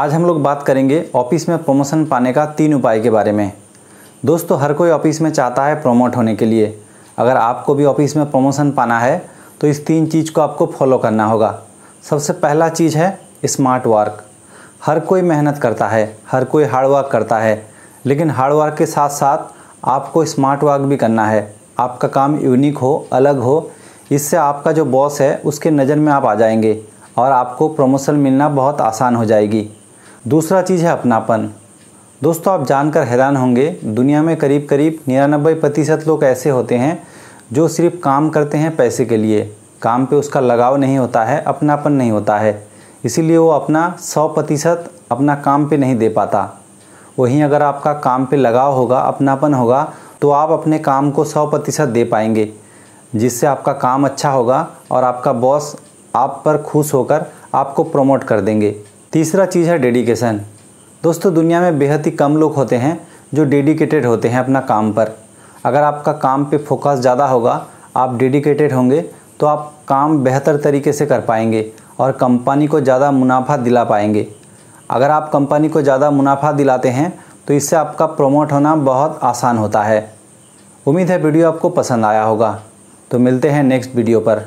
आज हम लोग बात करेंगे ऑफिस में प्रमोशन पाने का तीन उपाय के बारे में दोस्तों हर कोई ऑफिस में चाहता है प्रमोट होने के लिए अगर आपको भी ऑफिस में प्रमोशन पाना है तो इस तीन चीज़ को आपको फॉलो करना होगा सबसे पहला चीज़ है स्मार्ट वर्क हर कोई मेहनत करता है हर कोई हार्ड वर्क करता है लेकिन हार्ड वर्क के साथ साथ आपको स्मार्ट वर्क भी करना है आपका काम यूनिक हो अलग हो इससे आपका जो बॉस है उसके नज़र में आप आ जाएंगे और आपको प्रमोशन मिलना बहुत आसान हो जाएगी दूसरा चीज़ है अपनापन दोस्तों आप जानकर हैरान होंगे दुनिया में करीब करीब निन्यानबे प्रतिशत लोग ऐसे होते हैं जो सिर्फ काम करते हैं पैसे के लिए काम पे उसका लगाव नहीं होता है अपनापन नहीं होता है इसीलिए वो अपना सौ प्रतिशत अपना काम पे नहीं दे पाता वहीं अगर आपका काम पे लगाव होगा अपनापन होगा तो आप अपने काम को सौ प्रतिशत दे पाएंगे जिससे आपका काम अच्छा होगा और आपका बॉस आप पर खुश होकर आपको प्रमोट कर देंगे तीसरा चीज़ है डेडिकेशन दोस्तों दुनिया में बेहद ही कम लोग होते हैं जो डेडिकेटेड होते हैं अपना काम पर अगर आपका काम पे फोकस ज़्यादा होगा आप डेडिकेटेड होंगे तो आप काम बेहतर तरीके से कर पाएंगे और कंपनी को ज़्यादा मुनाफा दिला पाएंगे अगर आप कंपनी को ज़्यादा मुनाफा दिलाते हैं तो इससे आपका प्रमोट होना बहुत आसान होता है उम्मीद है वीडियो आपको पसंद आया होगा तो मिलते हैं नेक्स्ट वीडियो पर